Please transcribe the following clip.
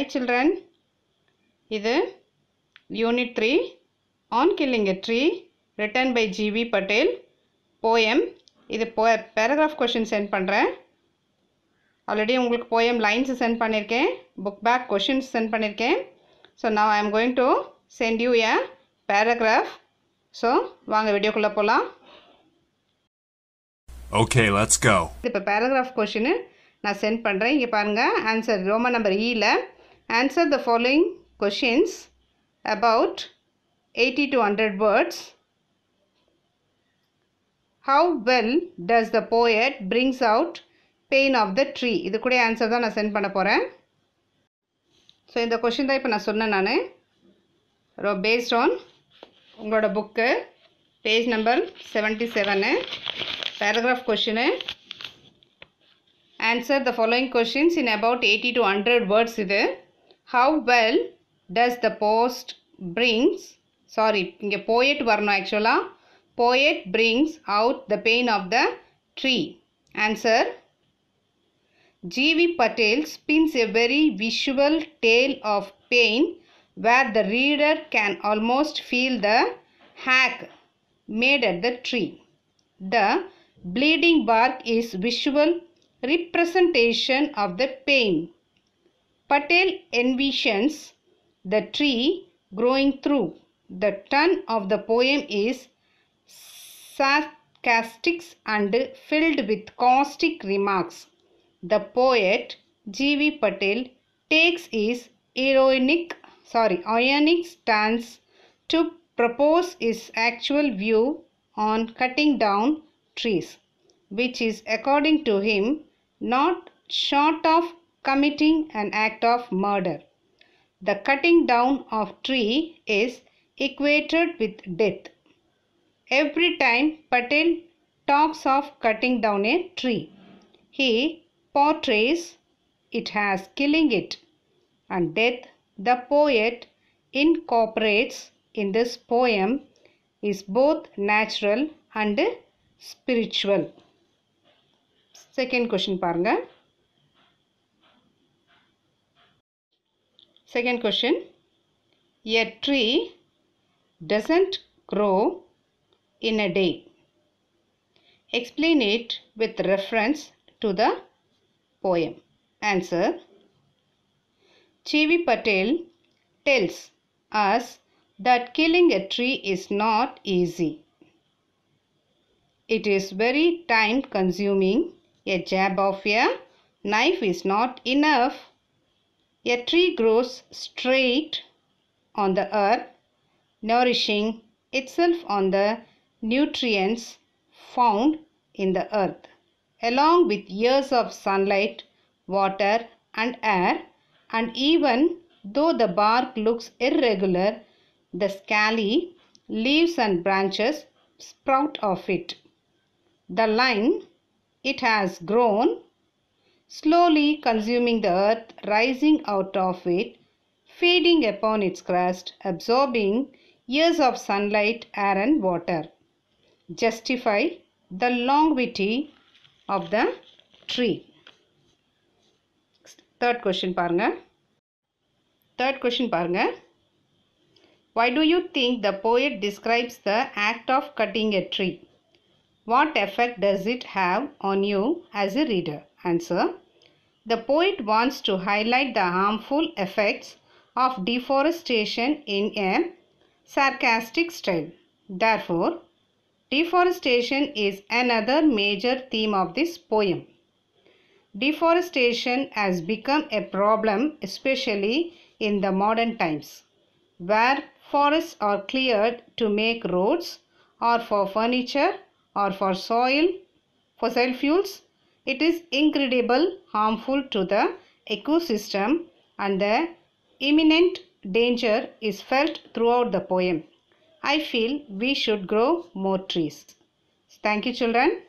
right children இது unit 3 on killing tree written by by G.V. Patel poem இது paragraph question send பண்ணுறேன் already உங்களுக்கு poem lines send பண்ணியிருக்கேன் book back questions send பண்ணியிருக்கேன் so நான் I am going to send you a paragraph so வாங்க வீடியோக்குள்ளே போகலாம் okay let's go இப்போ பேராகிராஃப் கொஷின் நான் சென்ட் பண்ணுறேன் இங்கே பாருங்கள் ஆன்சர் ரோமன் நம்பர் இயில் e Answer the following questions about 80 to 100 words. How well does the poet brings out pain of the tree? இது கூட ஆன்சர் தான் நான் சென்ட் பண்ண போகிறேன் ஸோ இந்த கொஷின் தான் இப்போ நான் சொன்னேன் நான் பேஸ்ட் ஆன் உங்களோட book page number seventy seven paragraph question answer the following questions in about eighty to hundred words இது how well does the post brings sorry இங்கே poet varna actually. poet brings out the pain of the tree answer G.V. Patel spins a very visual tale of pain where the reader can almost feel the hack made at the tree. The bleeding bark is visual representation of the pain Patel envisions the tree growing through. The tone of the poem is sarcastic and filled with caustic remarks. The poet G.V. Patel takes his ironic, sorry, ironic stance to propose his actual view on cutting down trees, which is according to him not short of committing an act of murder. The cutting down of tree is equated with death. Every time Patel talks of cutting down a tree, he portrays it as killing it and death the poet incorporates in this poem is both natural and spiritual. Second question parang. Second question A tree doesn't grow in a day. Explain it with reference to the poem. Answer Chivi Patel tells us that killing a tree is not easy. It is very time consuming. A jab of a knife is not enough a tree grows straight on the earth, nourishing itself on the nutrients found in the earth, along with years of sunlight, water, and air. And even though the bark looks irregular, the scaly leaves and branches sprout of it. The line it has grown slowly consuming the earth, rising out of it, feeding upon its crust, absorbing years of sunlight, air, and water. Justify the longevity of the tree. Third question paranga. Third question paranga. Why do you think the poet describes the act of cutting a tree? What effect does it have on you as a reader? Answer The poet wants to highlight the harmful effects of deforestation in a sarcastic style. Therefore, deforestation is another major theme of this poem. Deforestation has become a problem, especially in the modern times, where forests are cleared to make roads or for furniture or for soil, fossil fuels, it is incredible harmful to the ecosystem and the imminent danger is felt throughout the poem. I feel we should grow more trees. Thank you children.